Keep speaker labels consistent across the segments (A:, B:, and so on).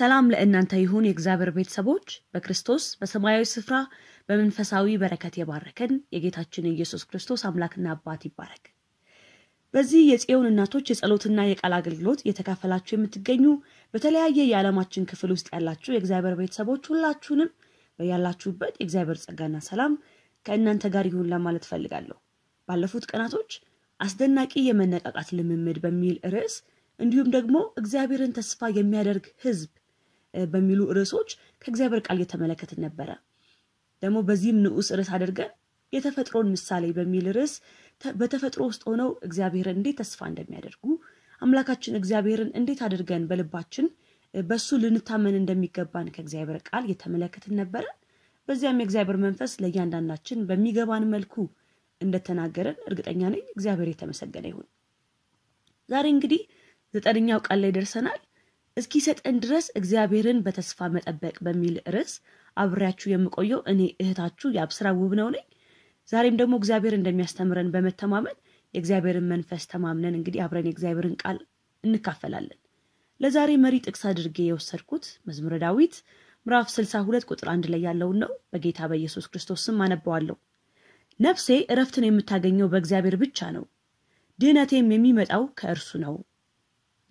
A: ሰላም ለእናንተ ይሁን የእግዚአብሔር ቤተሰቦች በክርስቶስ በሰማያዊ ስፍራ በመንፈሳዊ በረከት የባረከን የጌታችን የኢየሱስ ክርስቶስ አምላክና አባት ይባረክ። በዚህ የጽዮን እናቶች የጸሎትና የቃል አገልግሎት እየተካፈላችሁ የምትገኙ በተለያየ የዓለማችን ክፍል ውስጥ ያላችሁ የእግዚአብሔር ቤተሰቦች ሁላችሁንም በያላችሁበት የእግዚአብሔር ጸጋና ሰላም ከእናንተ ጋር ይሁን ለማለት ፈልጋለሁ። ባለፉት ቀናቶች አስደናቂ የመነቃቃት ልምምድ በሚል ርዕስ እንዲሁም ደግሞ እግዚአብሔርን ተስፋ የሚያደርግ ህዝብ በሚሉ ርዕሶች ከእግዚአብሔር ቃል እየተመለከትን ነበረ። ደግሞ በዚህም ንዑስ ርዕስ አድርገን የተፈጥሮን ምሳሌ በሚል ርዕስ በተፈጥሮ ውስጥ ሆነው እግዚአብሔርን እንዴት ተስፋ እንደሚያደርጉ አምላካችን እግዚአብሔርን እንዴት አድርገን በልባችን በሱ ልንታመን እንደሚገባን ከእግዚአብሔር ቃል እየተመለከትን ነበረ። በዚያም የእግዚአብሔር መንፈስ ለእያንዳንዳችን በሚገባን መልኩ እንደተናገረን እርግጠኛ ነኝ። እግዚአብሔር የተመሰገነ ይሁን። ዛሬ እንግዲህ ዘጠነኛው ቃል ላይ ደርሰናል። እስኪሰጠን ድረስ እግዚአብሔርን በተስፋ መጠበቅ በሚል ርዕስ አብሬያችሁ የምቆየው እኔ እህታችሁ የአብስራ ነው ነኝ። ዛሬም ደግሞ እግዚአብሔር እንደሚያስተምረን በመተማመን የእግዚአብሔርን መንፈስ ተማምነን እንግዲህ አብረን የእግዚአብሔርን ቃል እንካፈላለን። ለዛሬ መሪ ጥቅስ አድርጌ የወሰድኩት መዝሙረ ዳዊት ምዕራፍ 62 ቁጥር አንድ ላይ ያለውን ነው። በጌታ በኢየሱስ ክርስቶስ ስም አነበዋለሁ። ነፍሴ እረፍትን የምታገኘው በእግዚአብሔር ብቻ ነው፣ ድህነቴም የሚመጣው ከእርሱ ነው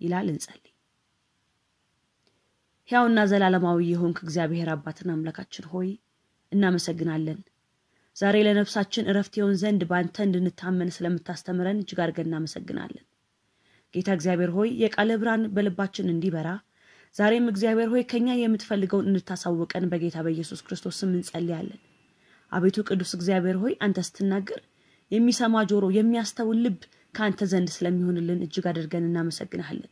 A: ይላል። እንጸልይ። ሕያውና ዘላለማዊ የሆንክ እግዚአብሔር አባትን አምላካችን ሆይ እናመሰግናለን። ዛሬ ለነፍሳችን እረፍት የሆን ዘንድ በአንተ እንድንታመን ስለምታስተምረን እጅግ አድርገን እናመሰግናለን። ጌታ እግዚአብሔር ሆይ የቃለ ብርሃን በልባችን እንዲበራ ዛሬም እግዚአብሔር ሆይ ከእኛ የምትፈልገውን እንድታሳውቀን በጌታ በኢየሱስ ክርስቶስ ስም እንጸልያለን። አቤቱ ቅዱስ እግዚአብሔር ሆይ አንተ ስትናገር የሚሰማ ጆሮ፣ የሚያስተውል ልብ ከአንተ ዘንድ ስለሚሆንልን እጅግ አድርገን እናመሰግናለን።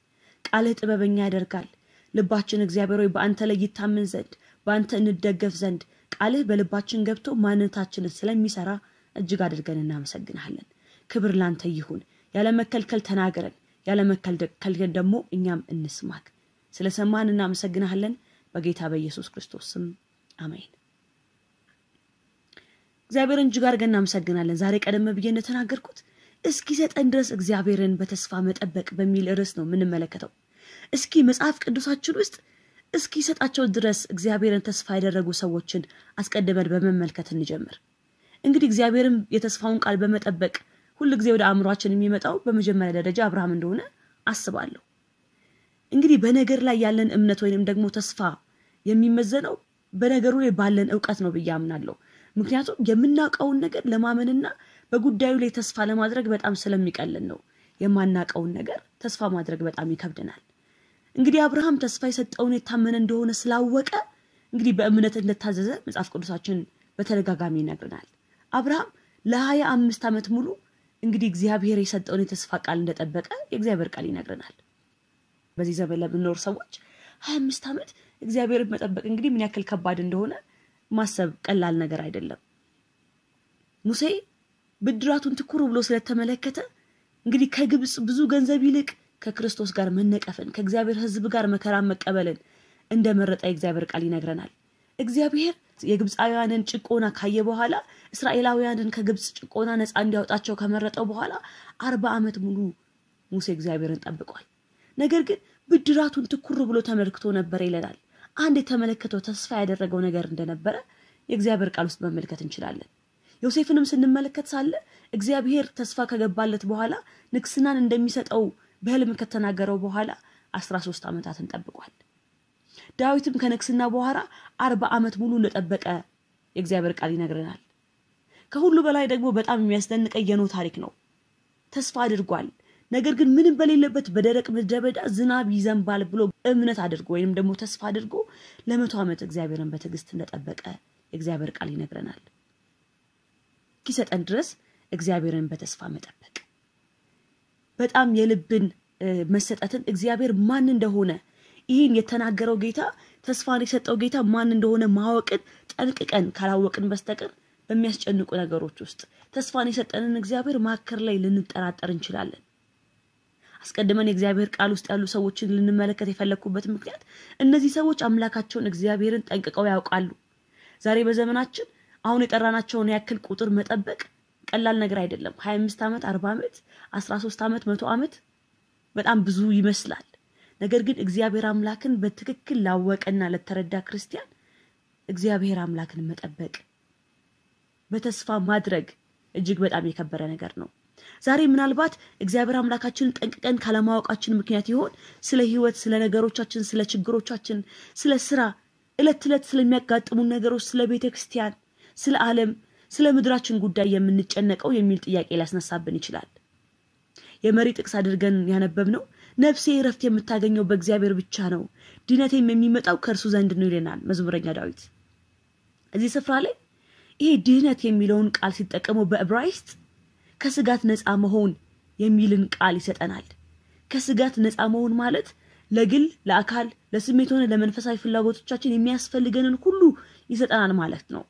A: ቃልህ ጥበበኛ ያደርጋል ልባችን እግዚአብሔር ሆይ በአንተ ላይ ይታምን ዘንድ በአንተ እንደገፍ ዘንድ ቃልህ በልባችን ገብቶ ማንነታችንን ስለሚሰራ እጅግ አድርገን እናመሰግናለን። ክብር ላንተ ይሁን። ያለመከልከል ተናገረን፣ ያለመከልከል ደግሞ እኛም እንስማክ። ስለ ሰማን እናመሰግናለን። በጌታ በኢየሱስ ክርስቶስ ስም አሜን። እግዚአብሔርን እጅግ አድርገን እናመሰግናለን። ዛሬ ቀደም ብዬ እንደተናገርኩት እስኪ ድረስ እግዚአብሔርን በተስፋ መጠበቅ በሚል ርዕስ ነው የምንመለከተው። እስኪ መጽሐፍ ቅዱሳችን ውስጥ እስኪሰጣቸው ድረስ እግዚአብሔርን ተስፋ ያደረጉ ሰዎችን አስቀድመን በመመልከት እንጀምር። እንግዲህ እግዚአብሔርም የተስፋውን ቃል በመጠበቅ ሁል ጊዜ ወደ አእምሯችን የሚመጣው በመጀመሪያ ደረጃ አብርሃም እንደሆነ አስባለሁ። እንግዲህ በነገር ላይ ያለን እምነት ወይንም ደግሞ ተስፋ የሚመዘነው በነገሩ ላይ ባለን እውቀት ነው ብዬ አምናለሁ። ምክንያቱም የምናውቀውን ነገር ለማመንና በጉዳዩ ላይ ተስፋ ለማድረግ በጣም ስለሚቀልን ነው። የማናውቀውን ነገር ተስፋ ማድረግ በጣም ይከብደናል። እንግዲህ አብርሃም ተስፋ የሰጠውን የታመነ እንደሆነ ስላወቀ እንግዲህ በእምነት እንደታዘዘ መጽሐፍ ቅዱሳችን በተደጋጋሚ ይነግረናል። አብርሃም ለሀያ አምስት ዓመት ሙሉ እንግዲህ እግዚአብሔር የሰጠውን የተስፋ ቃል እንደጠበቀ የእግዚአብሔር ቃል ይነግረናል። በዚህ ዘመን ለምንኖር ሰዎች ሀያ አምስት ዓመት እግዚአብሔርን መጠበቅ እንግዲህ ምን ያክል ከባድ እንደሆነ ማሰብ ቀላል ነገር አይደለም። ሙሴ ብድራቱን ትኩር ብሎ ስለተመለከተ እንግዲህ ከግብፅ ብዙ ገንዘብ ይልቅ ከክርስቶስ ጋር መነቀፍን ከእግዚአብሔር ሕዝብ ጋር መከራን መቀበልን እንደመረጠ የእግዚአብሔር ቃል ይነግረናል። እግዚአብሔር የግብፃውያንን ጭቆና ካየ በኋላ እስራኤላውያንን ከግብፅ ጭቆና ነፃ እንዲያወጣቸው ከመረጠው በኋላ አርባ ዓመት ሙሉ ሙሴ እግዚአብሔርን ጠብቋል። ነገር ግን ብድራቱን ትኩር ብሎ ተመልክቶ ነበር ይለናል። አንድ የተመለከተው ተስፋ ያደረገው ነገር እንደነበረ የእግዚአብሔር ቃል ውስጥ መመልከት እንችላለን። ዮሴፍንም ስንመለከት ሳለ እግዚአብሔር ተስፋ ከገባለት በኋላ ንግስናን እንደሚሰጠው በህልም ከተናገረው በኋላ 13 ዓመታትን ጠብቋል። ዳዊትም ከንግስና በኋላ አርባ ዓመት ሙሉ እንደጠበቀ የእግዚአብሔር ቃል ይነግረናል። ከሁሉ በላይ ደግሞ በጣም የሚያስደንቀ የኖ ታሪክ ነው። ተስፋ አድርጓል። ነገር ግን ምንም በሌለበት በደረቅ ምድረ በዳ ዝናብ ይዘንባል ብሎ እምነት አድርጎ ወይም ደግሞ ተስፋ አድርጎ ለመቶ ዓመት እግዚአብሔርን በትዕግስት እንደጠበቀ የእግዚአብሔር ቃል ይነግረናል። እስኪሰጠን ድረስ እግዚአብሔርን በተስፋ መጠበቅ በጣም የልብን መሰጠትን እግዚአብሔር ማን እንደሆነ ይህን የተናገረው ጌታ ተስፋን የሰጠው ጌታ ማን እንደሆነ ማወቅን ጠንቅቀን ካላወቅን በስተቀር በሚያስጨንቁ ነገሮች ውስጥ ተስፋን የሰጠንን እግዚአብሔር ማከር ላይ ልንጠራጠር እንችላለን። አስቀድመን የእግዚአብሔር ቃል ውስጥ ያሉ ሰዎችን ልንመለከት የፈለግኩበት ምክንያት እነዚህ ሰዎች አምላካቸውን እግዚአብሔርን ጠንቅቀው ያውቃሉ። ዛሬ በዘመናችን አሁን የጠራናቸውን ያክል ቁጥር መጠበቅ ቀላል ነገር አይደለም። ሀያ አምስት ዓመት አርባ ዓመት አስራ ሶስት ዓመት መቶ ዓመት በጣም ብዙ ይመስላል። ነገር ግን እግዚአብሔር አምላክን በትክክል ላወቀና ለተረዳ ክርስቲያን እግዚአብሔር አምላክን መጠበቅ በተስፋ ማድረግ እጅግ በጣም የከበረ ነገር ነው። ዛሬ ምናልባት እግዚአብሔር አምላካችንን ጠንቅቀን ካለማወቃችን ምክንያት ይሆን ስለ ህይወት፣ ስለ ነገሮቻችን፣ ስለ ችግሮቻችን፣ ስለ ስራ፣ እለት እለት ስለሚያጋጥሙን ነገሮች፣ ስለ ቤተ ክርስቲያን፣ ስለ ዓለም ስለ ምድራችን ጉዳይ የምንጨነቀው የሚል ጥያቄ ሊያስነሳብን ይችላል። የመሪ ጥቅስ አድርገን ያነበብነው ነፍሴ እረፍት የምታገኘው በእግዚአብሔር ብቻ ነው፣ ድነቴም የሚመጣው ከእርሱ ዘንድ ነው ይለናል መዝሙረኛ ዳዊት። እዚህ ስፍራ ላይ ይሄ ድህነት የሚለውን ቃል ሲጠቀሙ በዕብራይስጥ ከስጋት ነፃ መሆን የሚልን ቃል ይሰጠናል። ከስጋት ነፃ መሆን ማለት ለግል፣ ለአካል፣ ለስሜት ሆነ ለመንፈሳዊ ፍላጎቶቻችን የሚያስፈልገንን ሁሉ ይሰጠናል ማለት ነው።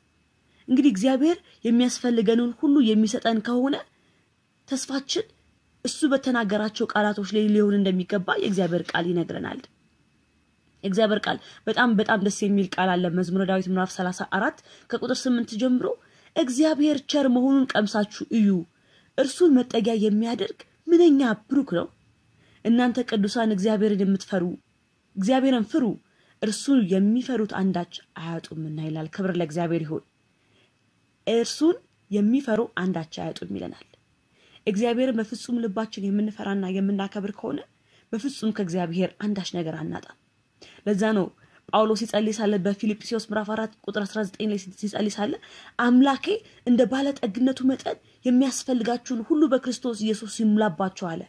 A: እንግዲህ እግዚአብሔር የሚያስፈልገንን ሁሉ የሚሰጠን ከሆነ ተስፋችን እሱ በተናገራቸው ቃላቶች ላይ ሊሆን እንደሚገባ የእግዚአብሔር ቃል ይነግረናል። የእግዚአብሔር ቃል በጣም በጣም ደስ የሚል ቃል አለ። መዝሙረ ዳዊት ምዕራፍ 34 ከቁጥር 8 ጀምሮ እግዚአብሔር ቸር መሆኑን ቀምሳችሁ እዩ፣ እርሱን መጠጊያ የሚያደርግ ምንኛ ብሩክ ነው። እናንተ ቅዱሳን እግዚአብሔርን የምትፈሩ እግዚአብሔርን ፍሩ፣ እርሱን የሚፈሩት አንዳች አያጡምና ይላል። ክብር ለእግዚአብሔር ይሁን። እርሱን የሚፈሩ አንዳቸው አያጡም ይለናል። እግዚአብሔርን በፍጹም ልባችን የምንፈራና የምናከብር ከሆነ በፍጹም ከእግዚአብሔር አንዳች ነገር አናጣም። ለዛ ነው ጳውሎስ ሲጸልይ ሳለ በፊልጵስዩስ ምዕራፍ 4 ቁጥር 19 ላይ ሲጸልይ ሳለ አምላኬ እንደ ባለጠግነቱ መጠን የሚያስፈልጋችሁን ሁሉ በክርስቶስ ኢየሱስ ይሙላባችሁ አለ።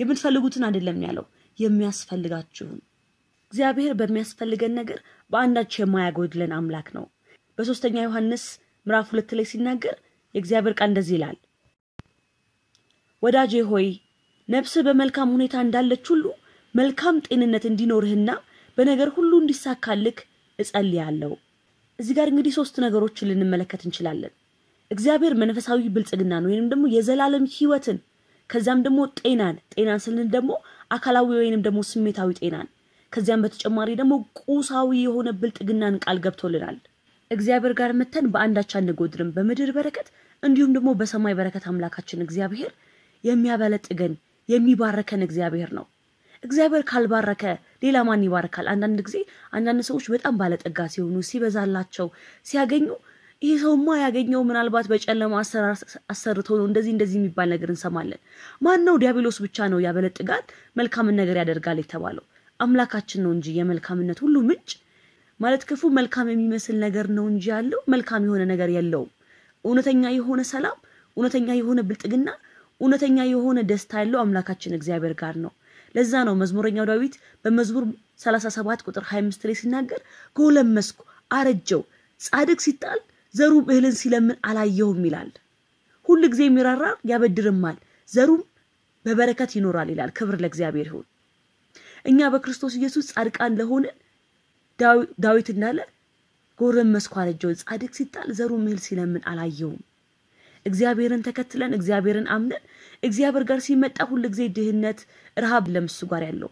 A: የምትፈልጉትን አይደለም ያለው የሚያስፈልጋችሁን። እግዚአብሔር በሚያስፈልገን ነገር በአንዳች የማያጎድለን አምላክ ነው። በሶስተኛ ዮሐንስ ምዕራፍ ሁለት ላይ ሲናገር የእግዚአብሔር ቃል እንደዚህ ይላል፣ ወዳጄ ሆይ ነፍስህ በመልካም ሁኔታ እንዳለች ሁሉ መልካም ጤንነት እንዲኖርህና በነገር ሁሉ እንዲሳካልክ እጸልያለሁ። እዚህ ጋር እንግዲህ ሶስት ነገሮችን ልንመለከት እንችላለን። እግዚአብሔር መንፈሳዊ ብልጽግናን ወይንም ደግሞ የዘላለም ህይወትን ከዚያም ደግሞ ጤናን ጤናን ስልን ደግሞ አካላዊ ወይንም ደግሞ ስሜታዊ ጤናን ከዚያም በተጨማሪ ደግሞ ቁሳዊ የሆነ ብልጥግናን ቃል ገብቶልናል። እግዚአብሔር ጋር መተን በአንዳች አንጎድርም፣ በምድር በረከት እንዲሁም ደግሞ በሰማይ በረከት አምላካችን እግዚአብሔር የሚያበለጥገን የሚባረከን እግዚአብሔር ነው። እግዚአብሔር ካልባረከ ሌላ ማን ይባርካል? አንዳንድ ጊዜ አንዳንድ ሰዎች በጣም ባለጠጋ ሲሆኑ ሲበዛላቸው ሲያገኙ ይህ ሰውማ ያገኘው ምናልባት በጨለማ አሰርቶ ነው እንደዚህ እንደዚህ የሚባል ነገር እንሰማለን። ማን ነው? ዲያብሎስ ብቻ ነው ያበለጥጋል፣ መልካምን ነገር ያደርጋል የተባለው አምላካችን ነው እንጂ የመልካምነት ሁሉ ምንጭ ማለት ክፉ መልካም የሚመስል ነገር ነው እንጂ ያለው መልካም የሆነ ነገር የለውም። እውነተኛ የሆነ ሰላም፣ እውነተኛ የሆነ ብልጥግና፣ እውነተኛ የሆነ ደስታ ያለው አምላካችን እግዚአብሔር ጋር ነው። ለዛ ነው መዝሙረኛው ዳዊት በመዝሙር 37 ቁጥር 25 ላይ ሲናገር ጎለመስኩ፣ አረጀው፣ ጻድቅ ሲጣል ዘሩም እህልን ሲለምን አላየሁም ይላል። ሁል ጊዜ የሚራራ ያበድርማል፣ ዘሩም በበረከት ይኖራል ይላል። ክብር ለእግዚአብሔር ይሁን። እኛ በክርስቶስ ኢየሱስ ጻድቃን ለሆንን ዳዊት እንዳለ ጎረመስኩ አለ ጻድቅ ሲጣል ዘሩ እህል ሲለምን አላየውም። እግዚአብሔርን ተከትለን እግዚአብሔርን አምነን እግዚአብሔር ጋር ሲመጣ ሁል ጊዜ ድህነት፣ ረሃብ ለምሱ ጋር ያለው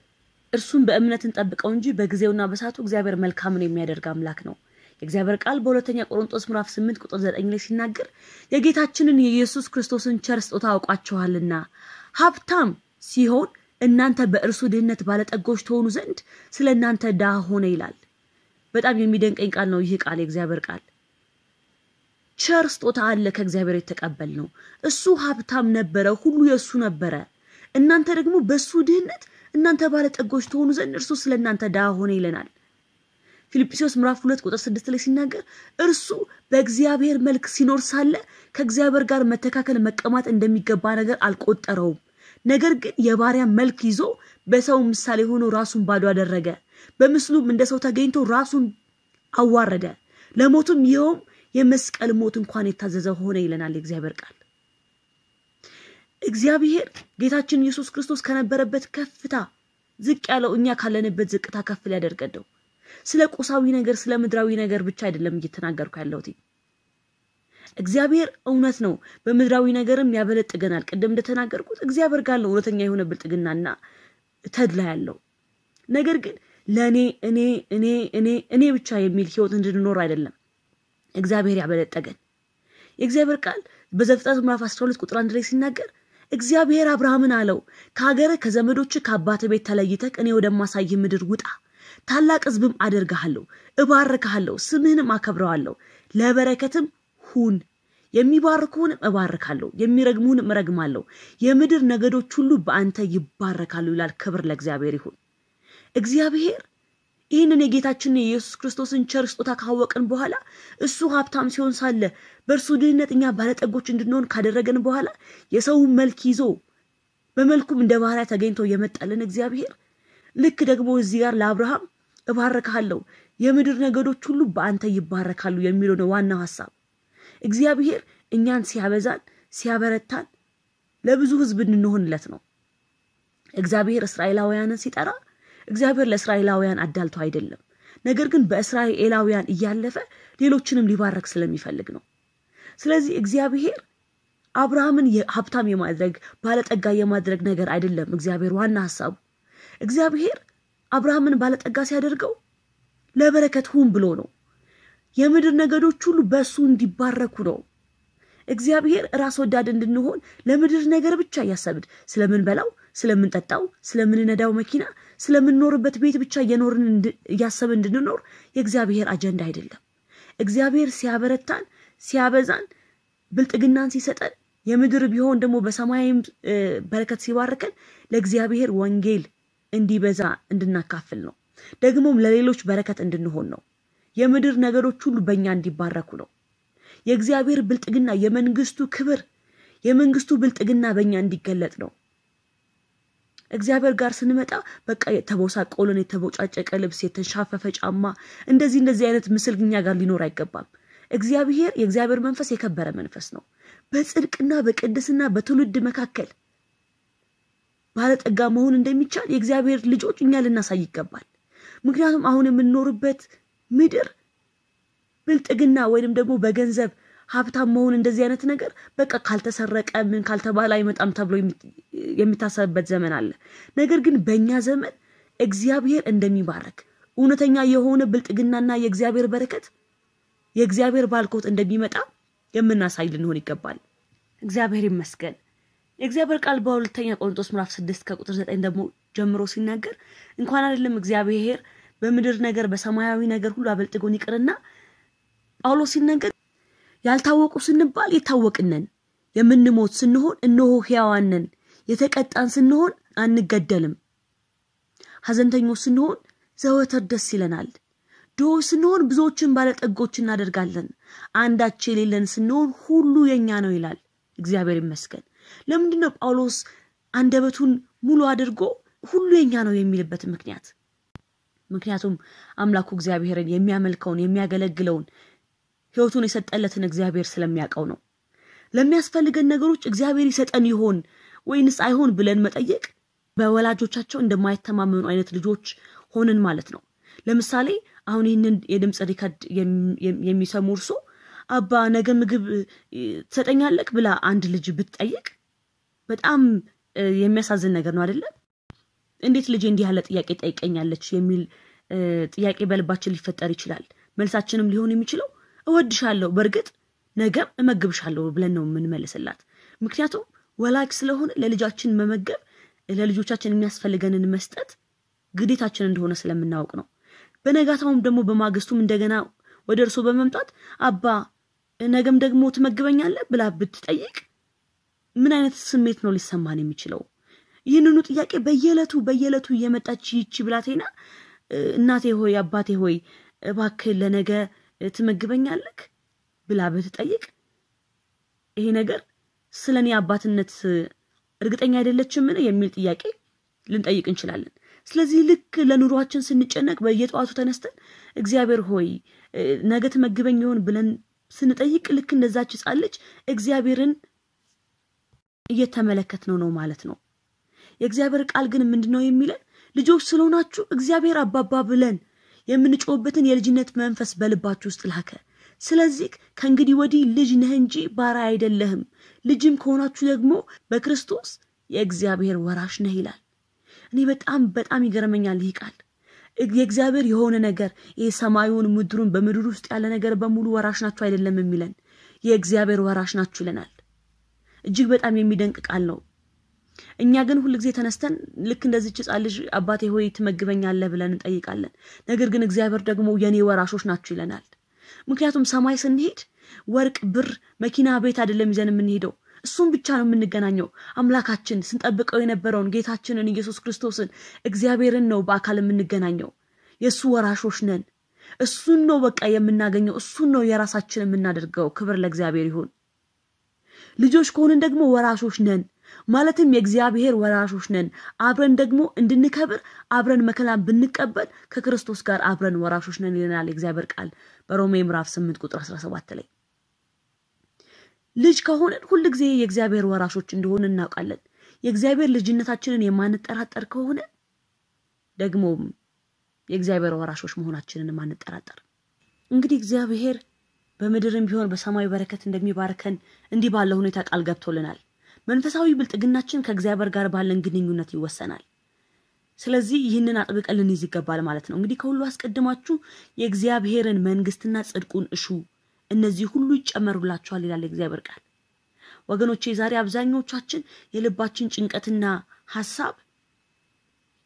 A: እርሱም በእምነት እንጠብቀው እንጂ በጊዜውና በሰዓቱ እግዚአብሔር መልካምን የሚያደርግ አምላክ ነው። የእግዚአብሔር ቃል በሁለተኛ ቆሮንጦስ ምዕራፍ 8 ቁጥር 9 ላይ ሲናገር የጌታችንን የኢየሱስ ክርስቶስን ቸር ስጦታ አውቃችኋልና ሀብታም ሲሆን እናንተ በእርሱ ድህነት ባለጠጎች ትሆኑ ዘንድ ስለ እናንተ ሆነ ይላል። በጣም የሚደንቀኝ ቃል ነው ይህ ቃል የእግዚአብሔር ቃል። ቸር ስጦታ አለ ከእግዚአብሔር የተቀበል ነው። እሱ ሀብታም ነበረ፣ ሁሉ የእሱ ነበረ። እናንተ ደግሞ በእሱ ድህነት እናንተ ባለጠጎች ተሆኑ ዘንድ እርሱ ስለ እናንተ ድሃ ሆነ ይለናል። ፊልጵስዩስ ምዕራፍ ሁለት ቁጥር ስድስት ላይ ሲናገር እርሱ በእግዚአብሔር መልክ ሲኖር ሳለ ከእግዚአብሔር ጋር መተካከል መቀማት እንደሚገባ ነገር አልቆጠረውም። ነገር ግን የባሪያ መልክ ይዞ በሰው ምሳሌ ሆኖ ራሱን ባዶ አደረገ። በምስሉም እንደ ሰው ተገኝቶ ራሱን አዋረደ፣ ለሞቱም ይኸውም የመስቀል ሞት እንኳን የታዘዘ ሆነ ይለናል የእግዚአብሔር ቃል። እግዚአብሔር ጌታችን ኢየሱስ ክርስቶስ ከነበረበት ከፍታ ዝቅ ያለው እኛ ካለንበት ዝቅታ ከፍ ሊያደርገን ነው። ስለ ቁሳዊ ነገር ስለ ምድራዊ ነገር ብቻ አይደለም እየተናገርኩ ያለሁት። እግዚአብሔር እውነት ነው። በምድራዊ ነገርም ያበለጥገናል። ቅድም እንደተናገርኩት እግዚአብሔር ጋር ነው እውነተኛ የሆነ ብልጥግናና ተድላ ያለው። ነገር ግን ለእኔ እኔ እኔ እኔ እኔ ብቻ የሚል ህይወት እንድንኖር አይደለም እግዚአብሔር ያበለጠገን። የእግዚአብሔር ቃል በዘፍጥረት ምዕራፍ 12 ቁጥር አንድ ላይ ሲናገር እግዚአብሔር አብርሃምን አለው ከሀገር ከዘመዶች ከአባት ቤት ተለይተህ እኔ ወደማሳይ ምድር ውጣ፣ ታላቅ ህዝብም አደርግሃለሁ፣ እባርክሃለሁ፣ ስምህንም አከብረዋለሁ፣ ለበረከትም ሁን የሚባርኩህንም እባርካለሁ፣ የሚረግሙህንም እረግማለሁ፣ የምድር ነገዶች ሁሉ በአንተ ይባረካሉ ይላል። ክብር ለእግዚአብሔር ይሁን። እግዚአብሔር ይህንን የጌታችንን የኢየሱስ ክርስቶስን ቸር ስጦታ ካወቅን በኋላ እሱ ሀብታም ሲሆን ሳለ በእርሱ ድህነት እኛ ባለጠጎች እንድንሆን ካደረገን በኋላ የሰው መልክ ይዞ በመልኩም እንደ ባህሪያ ተገኝቶ የመጣልን እግዚአብሔር ልክ ደግሞ እዚህ ጋር ለአብርሃም እባረካለሁ የምድር ነገዶች ሁሉ በአንተ ይባረካሉ የሚለው ነው ዋናው ሀሳብ። እግዚአብሔር እኛን ሲያበዛን ሲያበረታን ለብዙ ህዝብ እንድንሆንለት ነው። እግዚአብሔር እስራኤላውያንን ሲጠራ እግዚአብሔር ለእስራኤላውያን አዳልቶ አይደለም፣ ነገር ግን በእስራኤላውያን እያለፈ ሌሎችንም ሊባረክ ስለሚፈልግ ነው። ስለዚህ እግዚአብሔር አብርሃምን ሀብታም የማድረግ ባለጠጋ የማድረግ ነገር አይደለም። እግዚአብሔር ዋና ሀሳቡ እግዚአብሔር አብርሃምን ባለጠጋ ሲያደርገው ለበረከት ሁን ብሎ ነው። የምድር ነገዶች ሁሉ በእሱ እንዲባረኩ ነው። እግዚአብሔር ራስ ወዳድ እንድንሆን ለምድር ነገር ብቻ እያሰብን ስለምንበላው ስለምንጠጣው፣ ስለምንነዳው መኪና፣ ስለምንኖርበት ቤት ብቻ እየኖርን እያሰብ እንድንኖር የእግዚአብሔር አጀንዳ አይደለም። እግዚአብሔር ሲያበረታን፣ ሲያበዛን፣ ብልጥግናን ሲሰጠን የምድር ቢሆን ደግሞ በሰማይም በረከት ሲባርከን ለእግዚአብሔር ወንጌል እንዲበዛ እንድናካፍል ነው። ደግሞም ለሌሎች በረከት እንድንሆን ነው። የምድር ነገሮች ሁሉ በእኛ እንዲባረኩ ነው። የእግዚአብሔር ብልጥግና፣ የመንግስቱ ክብር፣ የመንግስቱ ብልጥግና በእኛ እንዲገለጥ ነው። እግዚአብሔር ጋር ስንመጣ በቃ የተቦሳቆለን የተቦጫጨቀ ልብስ፣ የተንሻፈፈ ጫማ፣ እንደዚህ እንደዚህ አይነት ምስል እኛ ጋር ሊኖር አይገባም። እግዚአብሔር የእግዚአብሔር መንፈስ የከበረ መንፈስ ነው። በጽድቅና በቅድስና በትውልድ መካከል ባለጠጋ መሆን እንደሚቻል የእግዚአብሔር ልጆች እኛ ልናሳይ ይገባል። ምክንያቱም አሁን የምንኖርበት ምድር ብልጥግና ወይንም ደግሞ በገንዘብ ሀብታም መሆን እንደዚህ አይነት ነገር በቃ ካልተሰረቀ ምን ካልተባለ አይመጣም ተብሎ የሚታሰብበት ዘመን አለ። ነገር ግን በእኛ ዘመን እግዚአብሔር እንደሚባረክ እውነተኛ የሆነ ብልጥግናና የእግዚአብሔር በረከት የእግዚአብሔር ባልኮት እንደሚመጣ የምናሳይ ልንሆን ይገባል። እግዚአብሔር ይመስገን። የእግዚአብሔር ቃል በሁለተኛ ቆሮንቶስ ምዕራፍ ስድስት ከቁጥር ዘጠኝ ደግሞ ጀምሮ ሲናገር እንኳን አይደለም እግዚአብሔር በምድር ነገር በሰማያዊ ነገር ሁሉ አበልጥጎን ይቅርና ጳውሎስ ሲናገር ያልታወቁ ስንባል የታወቅነን፣ የምንሞት ስንሆን እነሆ ሕያዋነን፣ የተቀጣን ስንሆን አንገደልም፣ ሐዘንተኞች ስንሆን ዘወትር ደስ ይለናል፣ ድሆች ስንሆን ብዙዎችን ባለጠጎች እናደርጋለን፣ አንዳች የሌለን ስንሆን ሁሉ የእኛ ነው ይላል። እግዚአብሔር ይመስገን። ለምንድን ነው ጳውሎስ አንደበቱን ሙሉ አድርጎ ሁሉ የኛ ነው የሚልበት ምክንያት? ምክንያቱም አምላኩ እግዚአብሔርን የሚያመልከውን የሚያገለግለውን ህይወቱን የሰጠለትን እግዚአብሔር ስለሚያውቀው ነው። ለሚያስፈልገን ነገሮች እግዚአብሔር ይሰጠን ይሆን ወይንስ አይሆን ብለን መጠየቅ በወላጆቻቸው እንደማይተማመኑ አይነት ልጆች ሆንን ማለት ነው። ለምሳሌ አሁን ይህንን የድምፅ ሪከርድ የሚሰሙ እርሶ አባ ነገ ምግብ ትሰጠኛለህ ብላ አንድ ልጅ ብትጠይቅ በጣም የሚያሳዝን ነገር ነው አይደለም? እንዴት ልጅ እንዲህ ያለ ጥያቄ ጠይቀኛለች የሚል ጥያቄ በልባችን ሊፈጠር ይችላል። መልሳችንም ሊሆን የሚችለው እወድሻለሁ፣ በእርግጥ ነገም እመግብሻለሁ ብለን ነው የምንመልስላት። ምክንያቱም ወላጅ ስለሆን ለልጃችን መመገብ፣ ለልጆቻችን የሚያስፈልገንን መስጠት ግዴታችን እንደሆነ ስለምናውቅ ነው። በነጋታውም ደግሞ በማግስቱም እንደገና ወደ እርሶ በመምጣት አባ ነገም ደግሞ ትመግበኛለህ ብላ ብትጠይቅ ምን አይነት ስሜት ነው ሊሰማን የሚችለው? ይህንኑ ጥያቄ በየዕለቱ በየዕለቱ እየመጣች ይቺ ብላቴና እናቴ ሆይ አባቴ ሆይ እባክህ ለነገ ትመግበኛለህ ብላ ብትጠይቅ ይሄ ነገር ስለ እኔ አባትነት እርግጠኛ ምን የሚል ጥያቄ ልንጠይቅ እንችላለን። ስለዚህ ልክ ለኑሯችን ስንጨነቅ በየጠዋቱ ተነስተን እግዚአብሔር ሆይ ነገ ትመግበኝ ይሆን ብለን ስንጠይቅ ልክ እንደዛች ጻለች ልጅ እግዚአብሔርን እየተመለከትነው ነው ማለት ነው። የእግዚአብሔር ቃል ግን ምንድን ነው የሚለን? ልጆች ስለሆናችሁ እግዚአብሔር አባባ ብለን የምንጮህበትን የልጅነት መንፈስ በልባችሁ ውስጥ ላከ። ስለዚህ ከእንግዲህ ወዲህ ልጅ ነህ እንጂ ባሪያ አይደለህም፣ ልጅም ከሆናችሁ ደግሞ በክርስቶስ የእግዚአብሔር ወራሽ ነህ ይላል። እኔ በጣም በጣም ይገርመኛል ይህ ቃል። የእግዚአብሔር የሆነ ነገር ይህ ሰማዩን፣ ምድሩን፣ በምድር ውስጥ ያለ ነገር በሙሉ ወራሽ ናችሁ አይደለም የሚለን፣ የእግዚአብሔር ወራሽ ናችሁ ይለናል። እጅግ በጣም የሚደንቅ ቃል ነው። እኛ ግን ሁል ጊዜ ተነስተን ልክ እንደዚች ሕፃን ልጅ አባቴ ሆይ ትመግበኛለህ ብለን እንጠይቃለን። ነገር ግን እግዚአብሔር ደግሞ የኔ ወራሾች ናቸው ይለናል። ምክንያቱም ሰማይ ስንሄድ ወርቅ፣ ብር፣ መኪና፣ ቤት አይደለም ይዘን የምንሄደው እሱም ብቻ ነው የምንገናኘው። አምላካችን ስንጠብቀው የነበረውን ጌታችንን ኢየሱስ ክርስቶስን እግዚአብሔርን ነው በአካል የምንገናኘው። የእሱ ወራሾች ነን። እሱን ነው በቃ የምናገኘው። እሱን ነው የራሳችን የምናደርገው። ክብር ለእግዚአብሔር ይሁን። ልጆች ከሆንን ደግሞ ወራሾች ነን። ማለትም የእግዚአብሔር ወራሾች ነን። አብረን ደግሞ እንድንከብር አብረን መከላን ብንቀበል ከክርስቶስ ጋር አብረን ወራሾች ነን ይለናል የእግዚአብሔር ቃል በሮሜ ምዕራፍ 8 ቁጥር 17 ላይ። ልጅ ከሆነን ሁል ጊዜ የእግዚአብሔር ወራሾች እንደሆነ እናውቃለን። የእግዚአብሔር ልጅነታችንን የማንጠራጠር ከሆነ ደግሞ የእግዚአብሔር ወራሾች መሆናችንን የማንጠራጠር እንግዲህ እግዚአብሔር በምድርም ቢሆን በሰማይ በረከት እንደሚባርከን እንዲህ ባለ ሁኔታ ቃል ገብቶልናል። መንፈሳዊ ብልጥግናችን ከእግዚአብሔር ጋር ባለን ግንኙነት ይወሰናል። ስለዚህ ይህንን አጥብቀን ልንይዝ ይገባል ማለት ነው። እንግዲህ ከሁሉ አስቀድማችሁ የእግዚአብሔርን መንግስትና ጽድቁን እሹ፣ እነዚህ ሁሉ ይጨመሩላችኋል ይላል የእግዚአብሔር ቃል። ወገኖቼ ዛሬ አብዛኞቻችን የልባችን ጭንቀትና ሀሳብ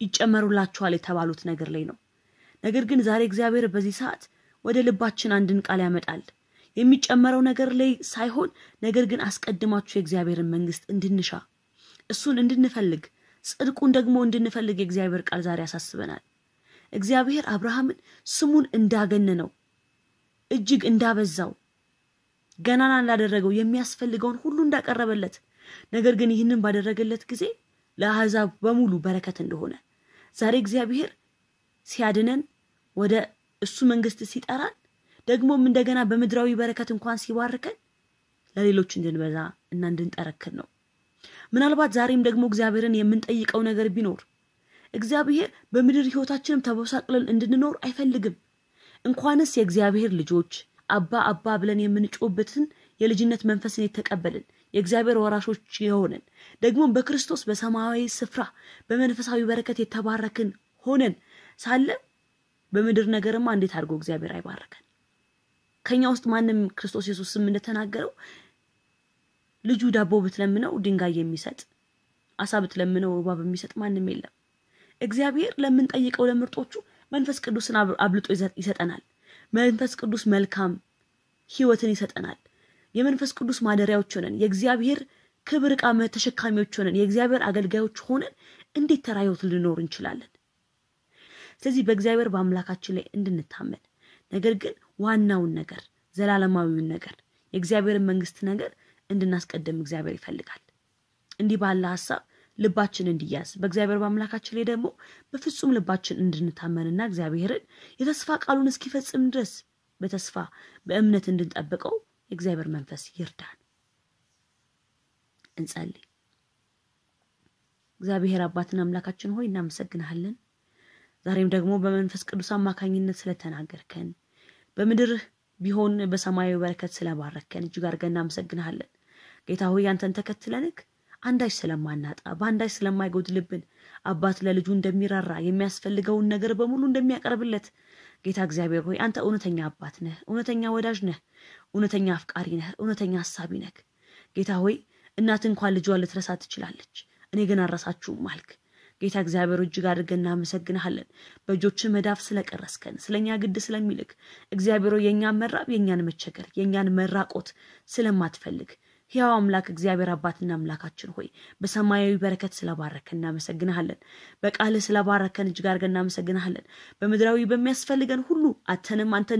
A: ይጨመሩላችኋል የተባሉት ነገር ላይ ነው። ነገር ግን ዛሬ እግዚአብሔር በዚህ ሰዓት ወደ ልባችን አንድን ቃል ያመጣል። የሚጨመረው ነገር ላይ ሳይሆን ነገር ግን አስቀድማችሁ የእግዚአብሔርን መንግስት እንድንሻ እሱን እንድንፈልግ ጽድቁን ደግሞ እንድንፈልግ የእግዚአብሔር ቃል ዛሬ ያሳስበናል። እግዚአብሔር አብርሃምን ስሙን እንዳገነነው እጅግ እንዳበዛው ገናና እንዳደረገው የሚያስፈልገውን ሁሉ እንዳቀረበለት ነገር ግን ይህንን ባደረገለት ጊዜ ለአሕዛብ በሙሉ በረከት እንደሆነ ዛሬ እግዚአብሔር ሲያድነን ወደ እሱ መንግስት ሲጠራን ደግሞም እንደገና በምድራዊ በረከት እንኳን ሲባርከን ለሌሎች እንድንበዛ እና እንድንጠረክር ነው። ምናልባት ዛሬም ደግሞ እግዚአብሔርን የምንጠይቀው ነገር ቢኖር እግዚአብሔር በምድር ህይወታችንም ተበሳቅለን እንድንኖር አይፈልግም። እንኳንስ የእግዚአብሔር ልጆች አባ አባ ብለን የምንጮበትን የልጅነት መንፈስን የተቀበልን የእግዚአብሔር ወራሾች የሆነን ደግሞም በክርስቶስ በሰማያዊ ስፍራ በመንፈሳዊ በረከት የተባረክን ሆነን ሳለ በምድር ነገርማ እንዴት አድርጎ እግዚአብሔር አይባረከን? ከኛ ውስጥ ማንም ክርስቶስ ኢየሱስም እንደተናገረው ልጁ ዳቦ ብትለምነው ድንጋይ የሚሰጥ አሳ ብትለምነው እባብ የሚሰጥ ማንም የለም። እግዚአብሔር ለምንጠይቀው ለምርጦቹ መንፈስ ቅዱስን አብልጦ ይሰጠናል። መንፈስ ቅዱስ መልካም ህይወትን ይሰጠናል። የመንፈስ ቅዱስ ማደሪያዎች ሆነን የእግዚአብሔር ክብር ዕቃ ተሸካሚዎች ሆነን የእግዚአብሔር አገልጋዮች ሆነን እንዴት ተራ ህይወት ልኖር እንችላለን? ስለዚህ በእግዚአብሔር በአምላካችን ላይ እንድንታመን ነገር ግን ዋናውን ነገር ዘላለማዊውን ነገር የእግዚአብሔርን መንግስት ነገር እንድናስቀድም እግዚአብሔር ይፈልጋል። እንዲህ ባለ ሀሳብ ልባችን እንዲያዝ በእግዚአብሔር በአምላካችን ላይ ደግሞ በፍጹም ልባችን እንድንታመንና እግዚአብሔርን የተስፋ ቃሉን እስኪፈጽም ድረስ በተስፋ በእምነት እንድንጠብቀው የእግዚአብሔር መንፈስ ይርዳን። እንጸልይ። እግዚአብሔር አባትን አምላካችን ሆይ እናመሰግናለን። ዛሬም ደግሞ በመንፈስ ቅዱስ አማካኝነት ስለተናገርከን በምድር ቢሆን በሰማያዊ በረከት ስለባረከን እጅግ አድርገን እናመሰግንሃለን። ጌታ ሆይ አንተን ተከትለንክ አንዳች ስለማናጣ በአንዳች ስለማይጎድልብን አባት ለልጁ እንደሚራራ የሚያስፈልገውን ነገር በሙሉ እንደሚያቀርብለት ጌታ እግዚአብሔር ሆይ አንተ እውነተኛ አባት ነህ፣ እውነተኛ ወዳጅ ነህ፣ እውነተኛ አፍቃሪ ነህ፣ እውነተኛ ሀሳቢ ነህ። ጌታ ሆይ እናት እንኳን ልጇን ልትረሳ ትችላለች፣ እኔ ግን አረሳችሁም አልክ። ጌታ እግዚአብሔር እጅግ አድርገን እናመሰግንሃለን። በእጆች መዳፍ ስለቀረስከን ስለኛ ግድ ስለሚልክ እግዚአብሔሮ የእኛን መራብ የእኛን መቸገር የእኛን መራቆት ስለማትፈልግ ሕያው አምላክ እግዚአብሔር አባትና አምላካችን ሆይ በሰማያዊ በረከት ስለባረከን እናመሰግንሃለን። በቃል ስለባረከን እጅግ አድርገን እናመሰግንሃለን። በምድራዊ በሚያስፈልገን ሁሉ አተንም አንተ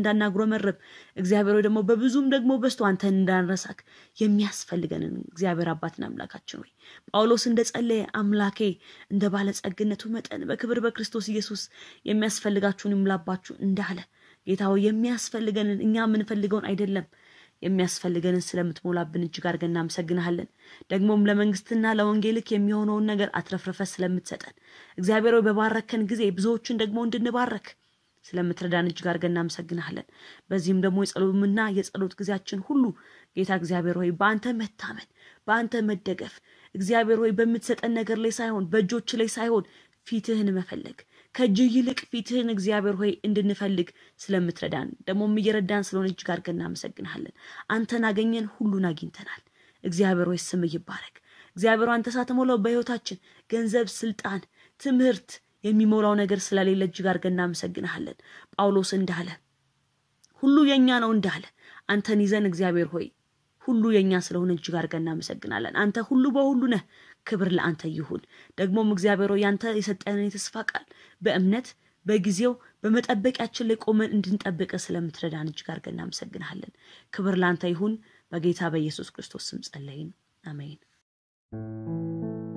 A: መረብ እግዚአብሔር ሆይ ደግሞ በብዙም ደግሞ በስቶ አንተን እንዳንረሳክ የሚያስፈልገንን እግዚአብሔር አባትና አምላካችን ሆይ ጳውሎስ እንደ ጸለየ አምላኬ እንደ ባለጸግነቱ መጠን በክብር በክርስቶስ ኢየሱስ የሚያስፈልጋችሁን ይሙላባችሁ እንዳለ ጌታ ሆይ የሚያስፈልገንን እኛ የምንፈልገውን አይደለም የሚያስፈልገንን ስለምትሞላብን እጅግ አድርገን እናመሰግንሃለን። ደግሞም ለመንግስትና ለወንጌልክ የሚሆነውን ነገር አትረፍረፈ ስለምትሰጠን እግዚአብሔር በባረከን ጊዜ ብዙዎችን ደግሞ እንድንባረክ ስለምትረዳን እጅግ አድርገን እናመሰግንሃለን። በዚህም ደግሞ የጸሎምና የጸሎት ጊዜያችን ሁሉ ጌታ እግዚአብሔር ሆይ በአንተ መታመን፣ በአንተ መደገፍ እግዚአብሔር ሆይ በምትሰጠን ነገር ላይ ሳይሆን በእጆች ላይ ሳይሆን ፊትህን መፈለግ ከእጅ ይልቅ ፊትህን እግዚአብሔር ሆይ እንድንፈልግ ስለምትረዳን ደግሞም እየረዳን ስለሆነ እጅ ጋር እናመሰግንሃለን። አንተን አገኘን፣ ሁሉን አግኝተናል። እግዚአብሔር ሆይ ስም ይባረክ። እግዚአብሔር አንተ ሳትሞላው በህይወታችን ገንዘብ፣ ስልጣን፣ ትምህርት የሚሞላው ነገር ስለሌለ እጅ ጋር እናመሰግንሃለን። ጳውሎስ እንዳለ ሁሉ የእኛ ነው እንዳለ አንተን ይዘን እግዚአብሔር ሆይ ሁሉ የእኛ ስለሆነ እጅግ አድርገን እናመሰግናለን። አንተ ሁሉ በሁሉ ነህ። ክብር ለአንተ ይሁን። ደግሞም እግዚአብሔር ያንተ የሰጠንን የተስፋ ቃል በእምነት በጊዜው በመጠበቂያችን ላይ ቆመን እንድንጠብቅ ስለምትረዳን እጅግ አድርገን እናመሰግናለን። ክብር ለአንተ ይሁን። በጌታ በኢየሱስ ክርስቶስ ስም ጸለይን፣ አሜን።